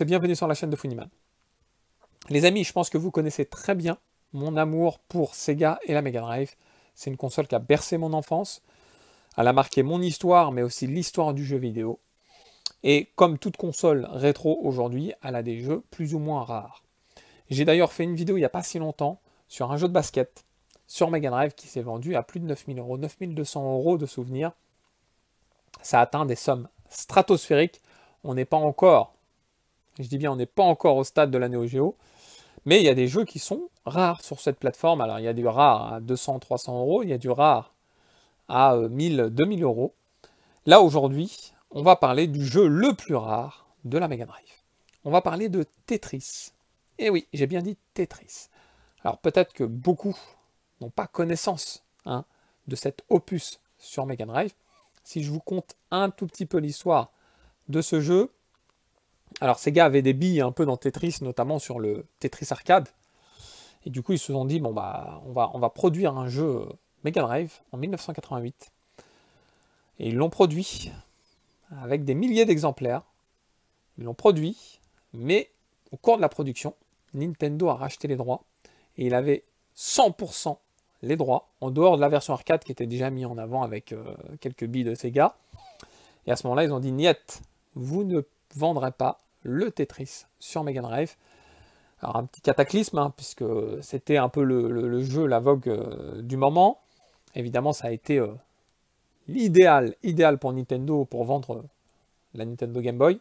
et bienvenue sur la chaîne de Funiman. Les amis, je pense que vous connaissez très bien mon amour pour Sega et la Mega Drive. C'est une console qui a bercé mon enfance. Elle a marqué mon histoire, mais aussi l'histoire du jeu vidéo. Et comme toute console rétro aujourd'hui, elle a des jeux plus ou moins rares. J'ai d'ailleurs fait une vidéo il n'y a pas si longtemps sur un jeu de basket sur Mega Drive qui s'est vendu à plus de 9000 euros, 9200 euros de souvenirs. Ça atteint des sommes stratosphériques. On n'est pas encore je dis bien, on n'est pas encore au stade de la Néo Geo. Mais il y a des jeux qui sont rares sur cette plateforme. Alors, il y a du rare à 200, 300 euros. Il y a du rare à 1000, euh, 2000 euros. Là, aujourd'hui, on va parler du jeu le plus rare de la Mega Drive. On va parler de Tetris. Et eh oui, j'ai bien dit Tetris. Alors, peut-être que beaucoup n'ont pas connaissance hein, de cet opus sur Mega Drive. Si je vous compte un tout petit peu l'histoire de ce jeu, alors Sega avait des billes un peu dans Tetris, notamment sur le Tetris Arcade. Et du coup, ils se sont dit, bon bah, on va, on va produire un jeu Mega Drive en 1988. Et ils l'ont produit avec des milliers d'exemplaires. Ils l'ont produit, mais au cours de la production, Nintendo a racheté les droits. Et il avait 100% les droits, en dehors de la version arcade qui était déjà mise en avant avec euh, quelques billes de Sega. Et à ce moment-là, ils ont dit, Niet, vous ne vendrez pas le Tetris sur Megan Drive. Alors un petit cataclysme, hein, puisque c'était un peu le, jeu, la vogue euh, du moment. Évidemment, ça a été euh, l'idéal, idéal pour Nintendo pour vendre euh, la Nintendo Game Boy.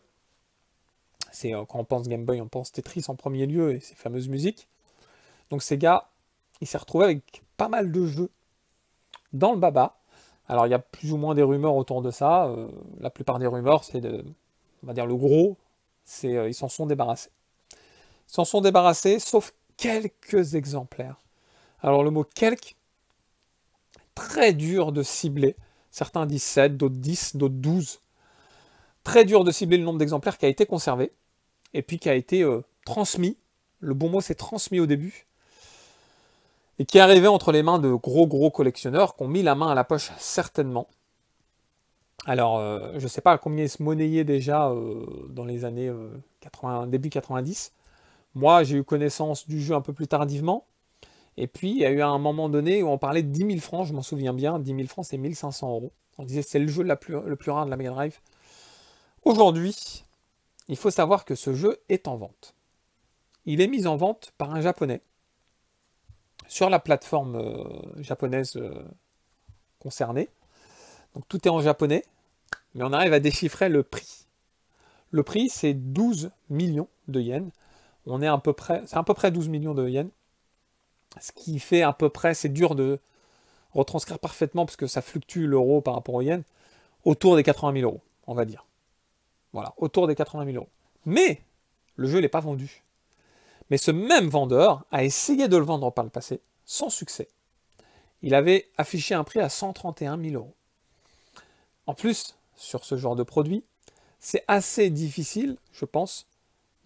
C'est quand on pense Game Boy, on pense Tetris en premier lieu et ses fameuses musiques. Donc gars il s'est retrouvé avec pas mal de jeux dans le baba. Alors il y a plus ou moins des rumeurs autour de ça. la plupart des rumeurs, c'est de, on va dire le gros, euh, ils s'en sont débarrassés. Ils s'en sont débarrassés, sauf quelques exemplaires. Alors le mot quelques, très dur de cibler. Certains disent 7, d'autres 10, d'autres 12. Très dur de cibler le nombre d'exemplaires qui a été conservé et puis qui a été euh, transmis. Le bon mot s'est transmis au début. Et qui est arrivé entre les mains de gros gros collectionneurs qui ont mis la main à la poche certainement. Alors, euh, je ne sais pas combien il se monnayait déjà euh, dans les années 80, euh, début 90. Moi, j'ai eu connaissance du jeu un peu plus tardivement. Et puis, il y a eu un moment donné où on parlait de 10 000 francs, je m'en souviens bien. 10 000 francs, c'est 1 500 euros. On disait c'est le jeu le plus rare de la Mega Drive. Aujourd'hui, il faut savoir que ce jeu est en vente. Il est mis en vente par un japonais sur la plateforme japonaise concernée. Donc tout est en japonais mais on arrive à déchiffrer le prix. Le prix, c'est 12 millions de yens. On est à peu près, c'est à peu près 12 millions de yens. Ce qui fait à peu près, c'est dur de retranscrire parfaitement parce que ça fluctue l'euro par rapport aux yens, autour des 80 000 euros, on va dire. Voilà, autour des 80 000 euros. Mais le jeu n'est pas vendu. Mais ce même vendeur a essayé de le vendre par le passé, sans succès. Il avait affiché un prix à 131 000 euros. En plus, sur ce genre de produit, c'est assez difficile, je pense,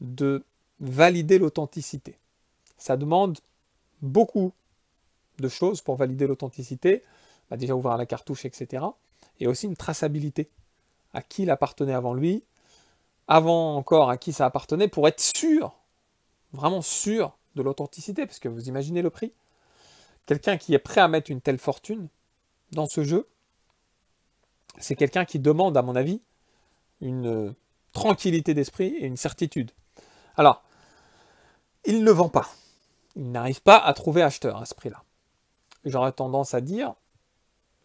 de valider l'authenticité. Ça demande beaucoup de choses pour valider l'authenticité, bah, déjà ouvrir la cartouche, etc. Et aussi une traçabilité à qui il appartenait avant lui, avant encore à qui ça appartenait, pour être sûr, vraiment sûr de l'authenticité, parce que vous imaginez le prix. Quelqu'un qui est prêt à mettre une telle fortune dans ce jeu, c'est quelqu'un qui demande, à mon avis, une euh, tranquillité d'esprit et une certitude. Alors, il ne vend pas. Il n'arrive pas à trouver acheteur à ce prix-là. J'aurais tendance à dire,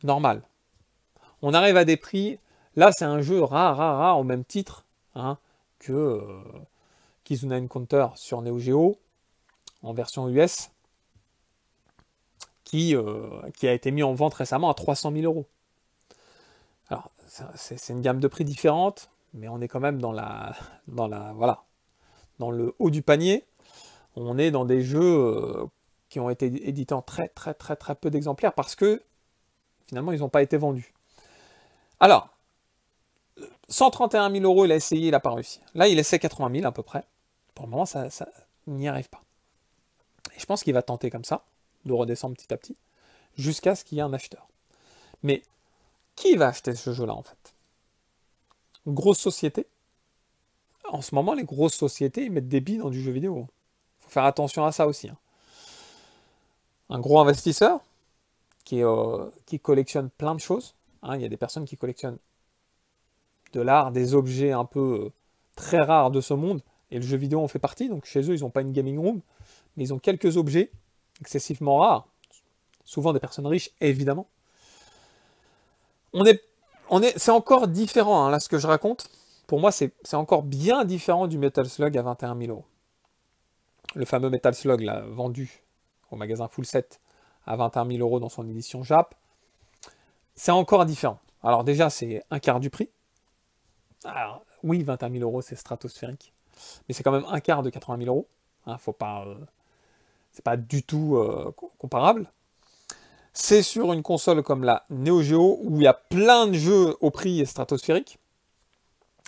normal. On arrive à des prix, là c'est un jeu rare, rare, rare, au même titre hein, que euh, Kizuna Encounter sur Neo Geo, en version US, qui, euh, qui a été mis en vente récemment à 300 000 euros. Alors, c'est une gamme de prix différente, mais on est quand même dans la, dans la, voilà, dans le haut du panier. On est dans des jeux euh, qui ont été édités en très, très, très, très peu d'exemplaires parce que finalement, ils n'ont pas été vendus. Alors, 131 000 euros, il a essayé, il n'a pas réussi. Là, il essaie 80 000 à peu près. Pour le moment, ça, ça n'y arrive pas. Et je pense qu'il va tenter comme ça, de redescendre petit à petit, jusqu'à ce qu'il y ait un acheteur. Mais qui va acheter ce jeu-là en fait grosse société En ce moment, les grosses sociétés mettent des billes dans du jeu vidéo. Il faut faire attention à ça aussi. Hein. Un gros investisseur euh, qui, collectionne plein de choses. Hein, il y a des personnes qui collectionnent de l'art, des objets un peu euh, très rares de ce monde. Et le jeu vidéo en fait partie. Donc chez eux, ils n'ont pas une gaming room. Mais ils ont quelques objets excessivement rares. Souvent des personnes riches, évidemment on est, on est, c'est encore différent, hein, là, ce que je raconte. Pour moi, c'est encore bien différent du Metal Slug à 21 000 euros. Le fameux Metal Slug, vendu au magasin Full Set à 21 000 euros dans son édition Jap, c'est encore différent. Alors déjà, c'est un quart du prix. Alors, oui, 21 000 euros, c'est stratosphérique. Mais c'est quand même un quart de 80 000 euros. Hein, faut pas... Euh, c'est pas du tout euh, comparable. C'est sur une console comme la Neo Geo où il y a plein de jeux au prix stratosphérique.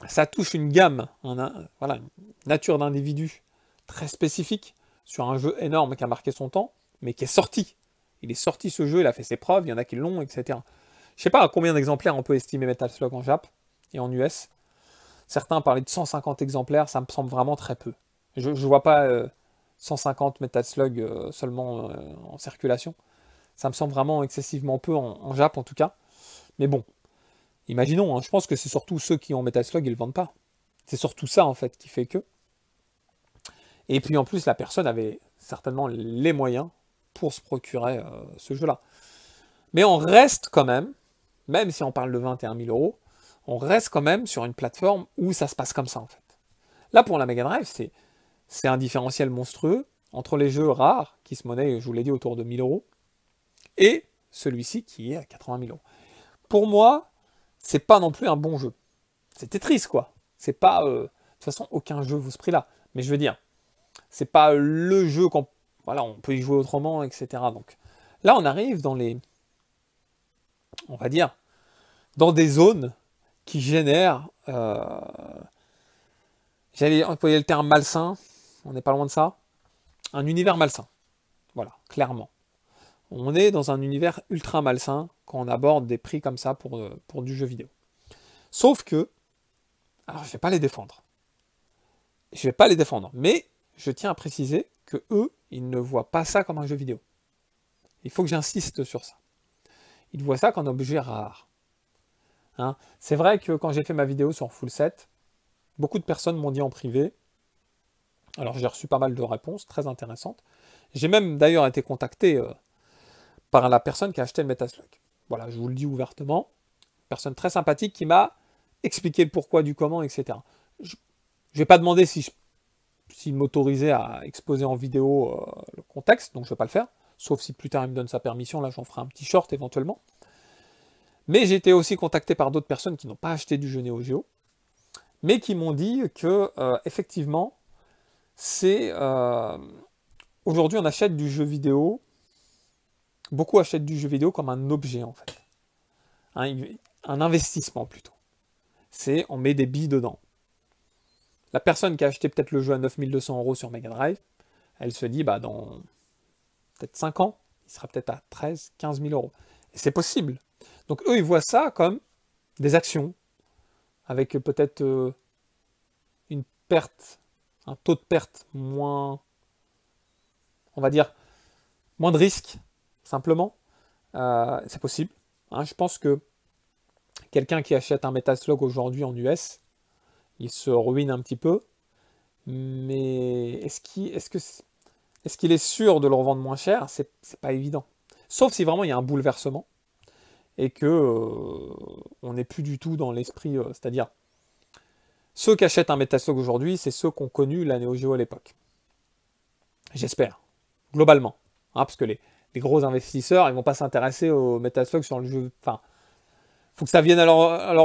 Ça touche une gamme, hein, voilà, une nature d'individu très spécifique sur un jeu énorme qui a marqué son temps, mais qui est sorti. Il est sorti ce jeu, il a fait ses preuves, il y en a qui l'ont, etc. Je ne sais pas à combien d'exemplaires on peut estimer Metal Slug en Jap et en US. Certains parlaient de 150 exemplaires, ça me semble vraiment très peu. Je ne vois pas 150 euh, Metal Slug euh, seulement euh, en circulation. Ça me semble vraiment excessivement peu en, en en tout cas. Mais bon, imaginons, hein. je pense que c'est surtout ceux qui ont Metal Slug, ils ne le vendent pas. C'est surtout ça, en fait, qui fait que. Et puis en plus, la personne avait certainement les moyens pour se procurer euh, ce jeu-là. Mais on reste quand même, même si on parle de 21 000 euros, on reste quand même sur une plateforme où ça se passe comme ça, en fait. Là, pour la Mega Drive, c'est, c'est un différentiel monstrueux entre les jeux rares, qui se monnaient, je vous l'ai dit, autour de 1000 euros, et celui-ci qui est à 80 000 euros. Pour moi, c'est pas non plus un bon jeu. C'était triste, quoi. C'est pas. Euh, de toute façon, aucun jeu vous ce prix-là. Mais je veux dire, c'est pas le jeu qu'on. Voilà, on peut y jouer autrement, etc. Donc là, on arrive dans les. On va dire. Dans des zones qui génèrent. Euh, j'allais employer le terme malsain. On n'est pas loin de ça. Un univers malsain. Voilà, clairement on est dans un univers ultra malsain quand on aborde des prix comme ça pour, euh, pour du jeu vidéo. Sauf que, alors je ne vais pas les défendre. Je ne vais pas les défendre, mais je tiens à préciser que eux, ils ne voient pas ça comme un jeu vidéo. Il faut que j'insiste sur ça. Ils voient ça comme un objet rare. Hein. C'est vrai que quand j'ai fait ma vidéo sur Fullset, beaucoup de personnes m'ont dit en privé, alors j'ai reçu pas mal de réponses très intéressantes, j'ai même d'ailleurs été contacté euh, par la personne qui a acheté le Metaslug. Voilà, je vous le dis ouvertement. Personne très sympathique qui m'a expliqué le pourquoi du comment, etc. Je ne vais pas demander s'il si, m'autorisait à exposer en vidéo euh, le contexte, donc je ne vais pas le faire. Sauf si plus tard il me donne sa permission, là j'en ferai un petit short éventuellement. Mais j'ai été aussi contacté par d'autres personnes qui n'ont pas acheté du jeu Neo Geo, mais qui m'ont dit que euh, effectivement, c'est euh, aujourd'hui on achète du jeu vidéo beaucoup achètent du jeu vidéo comme un objet en fait. Un, investissement plutôt. C'est on met des billes dedans. La personne qui a acheté peut-être le jeu à 9200 euros sur Mega Drive, elle se dit bah dans peut-être 5 ans, il sera peut-être à 13, 15 000 euros. Et c'est possible. Donc eux, ils voient ça comme des actions, avec euh, peut-être euh, une perte, un taux de perte moins, on va dire, moins de risque simplement. Euh, c'est possible. Hein. je pense que quelqu'un qui achète un Metaslog aujourd'hui en US, il se ruine un petit peu. Mais est-ce qu'il est, est, est, sûr de le revendre moins cher C'est pas évident. Sauf si vraiment il y a un bouleversement et que euh, on n'est plus du tout dans l'esprit, euh, c'est-à-dire ceux qui achètent un Metaslog aujourd'hui, c'est ceux qui ont connu la Neo à l'époque. J'espère, globalement, hein, parce que les, gros investisseurs, ils vont pas s'intéresser au Metaslog sur le jeu. Enfin, faut que ça vienne à leur,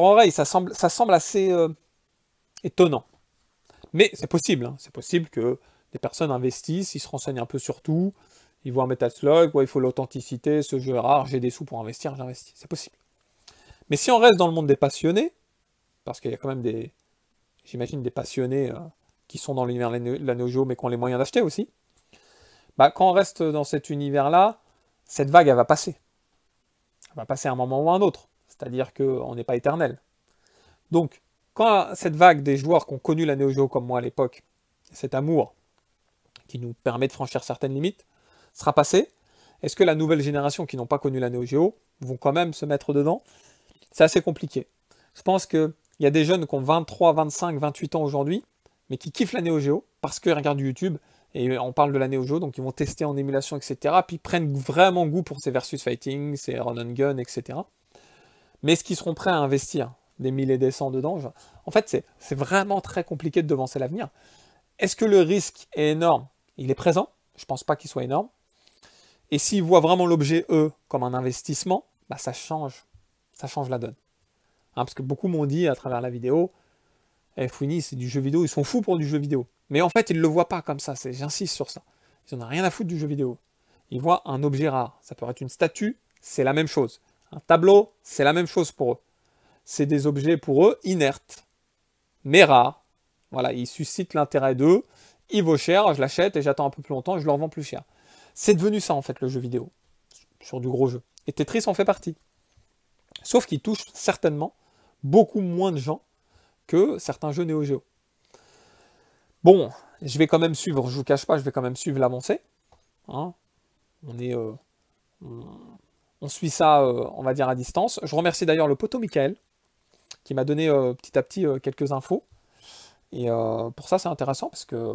oreille. Ça semble, ça semble assez euh, étonnant. Mais c'est possible. Hein. C'est possible que des personnes investissent, ils se renseignent un peu sur tout. Ils voient un Metaslog, il faut l'authenticité, ce jeu est rare, j'ai des sous pour investir, j'investis. C'est possible. Mais si on reste dans le monde des passionnés, parce qu'il y a quand même des, j'imagine, des passionnés euh, qui sont dans l'univers de la nojo mais qui ont les moyens d'acheter aussi, bah, quand on reste dans cet univers-là, cette vague, elle va passer. Elle va passer à un moment ou à un autre. C'est-à-dire qu'on n'est pas éternel. Donc, quand cette vague des joueurs qui ont connu la Neo comme moi à l'époque, cet amour qui nous permet de franchir certaines limites, sera passée, est-ce que la nouvelle génération qui n'ont pas connu la Neo vont quand même se mettre dedans C'est assez compliqué. Je pense qu'il y a des jeunes qui ont 23, 25, 28 ans aujourd'hui, mais qui kiffent la Neo parce qu'ils regardent YouTube, et euh, on parle de la Neo Geo, donc ils vont tester en émulation, etc. Puis ils prennent vraiment goût pour ces versus fighting, ces run and gun, etc. Mais est-ce qu'ils seront prêts à investir des milliers et des cents dedans En fait, c'est vraiment très compliqué de devancer l'avenir. Est-ce que le risque est énorme Il est présent. Je pense pas qu'il soit énorme. Et s'ils voient vraiment l'objet, eux, comme un investissement, bah, ça change. Ça change la donne. Hein, parce que beaucoup m'ont dit à travers la vidéo, eh, Fouini, c'est du jeu vidéo, ils sont fous pour du jeu vidéo. Mais en fait, ils ne le voient pas comme ça, j'insiste sur ça. Ils n'en ont rien à foutre du jeu vidéo. Ils voient un objet rare. Ça peut être une statue, c'est la même chose. Un tableau, c'est la même chose pour eux. C'est des objets pour eux inertes, mais rares. Voilà, ils suscitent l'intérêt d'eux. Il vaut cher, je l'achète et j'attends un peu plus longtemps je le revends plus cher. C'est devenu ça en fait le jeu vidéo, sur du gros jeu. Et Tetris en fait partie. Sauf qu'il touche certainement beaucoup moins de gens que certains jeux néo Geo. Bon, je vais quand même suivre, je vous cache pas, je vais quand même suivre l'avancée. Hein. on est, euh, on suit ça, euh, on va dire à distance. Je remercie d'ailleurs le poteau Michael qui m'a donné euh, petit à petit quelques infos. Et pour ça, c'est intéressant parce que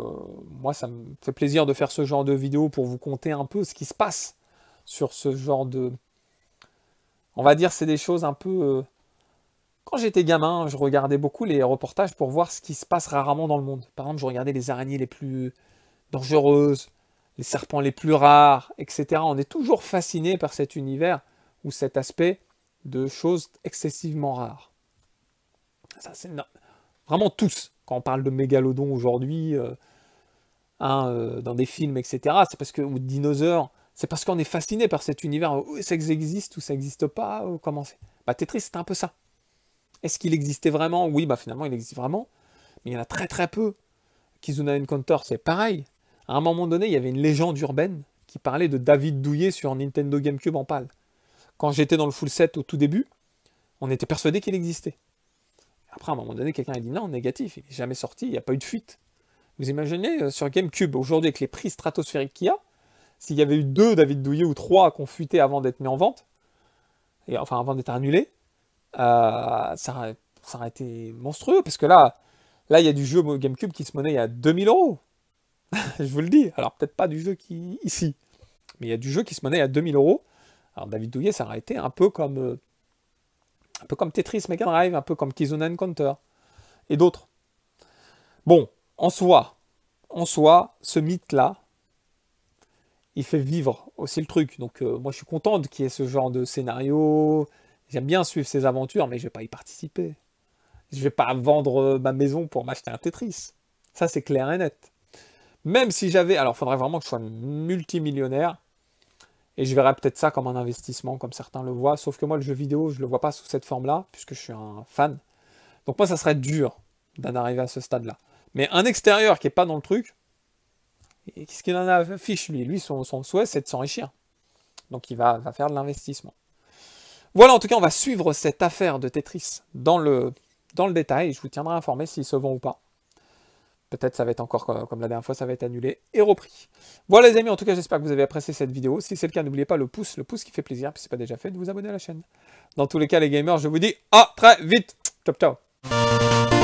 moi, ça me fait plaisir de faire ce genre de vidéo pour vous conter un peu ce qui se passe sur ce genre de. On va dire, c'est des choses un peu quand j'étais gamin, je regardais beaucoup les reportages pour voir ce qui se passe rarement dans le monde. Par exemple, je regardais les araignées les plus dangereuses, les serpents les plus rares, etc. On est toujours fasciné par cet univers ou cet aspect de choses excessivement rares. Ça, vraiment tous. Quand on parle de mégalodon aujourd'hui, euh, hein, euh, dans des films, etc., c'est parce que, ou de dinosaures, c'est parce qu'on est fasciné par cet univers. Oh, ça existe ou ça n'existe pas, ou comment Bah, Tetris, c'est un peu ça. Est-ce qu'il existait vraiment Oui, bah finalement, il existe vraiment. Mais il y en a très très peu. Kizuna Encounter, c'est pareil. À un moment donné, il y avait une légende urbaine qui parlait de David Douillet sur Nintendo GameCube en pâle. Quand j'étais dans le full set au tout début, on était persuadé qu'il existait. Après, à un moment donné, quelqu'un a dit non, négatif, il n'est jamais sorti, il n'y a pas eu de fuite. Vous imaginez, euh, sur GameCube, aujourd'hui, avec les prix stratosphériques qu'il y a, s'il y avait eu deux David Douillet ou trois qui ont fuité avant d'être mis en vente, et enfin avant d'être annulés, euh, ça, ça aurait été monstrueux, parce que là, là, il y a du jeu GameCube qui se monnaie à 2000 euros. je vous le dis. Alors, peut-être pas du jeu qui ici, mais il y a du jeu qui se monnaie à 2000 euros. Alors, David Douillet, ça aurait été un peu comme, euh, un peu comme Tetris Mega Drive, un peu comme Kizuna Encounter et d'autres. Bon, en soi, en soi, ce mythe-là, il fait vivre aussi le truc. Donc, euh, moi, je suis content qu'il y ait ce genre de scénario, J'aime bien suivre ses aventures, mais je vais pas y participer. Je vais pas vendre euh, ma maison pour m'acheter un Tetris. Ça, c'est clair et net. Même si j'avais... Alors, faudrait vraiment que je sois multimillionnaire. Et je verrais peut-être ça comme un investissement, comme certains le voient. Sauf que moi, le jeu vidéo, je ne le vois pas sous cette forme-là, puisque je suis un fan. Donc moi, ça serait dur d'en arriver à ce stade-là. Mais un extérieur qui n'est pas dans le truc, qu'est-ce qu'il en a fiche lui Lui, son, souhait, c'est de s'enrichir. Donc il va faire de l'investissement. Voilà, en tout cas, on va suivre cette affaire de Tetris dans le, dans le détail. Je vous tiendrai informé s'ils se vont ou pas. Peut-être ça va être encore euh, comme la dernière fois, ça va être annulé et repris. Voilà les amis, en tout cas j'espère que vous avez apprécié cette vidéo. Si c'est le cas, n'oubliez pas le pouce, le pouce qui fait plaisir, puis c'est pas déjà fait, de vous abonner à la chaîne. Dans tous les cas les gamers, je vous dis à très vite. Ciao ciao.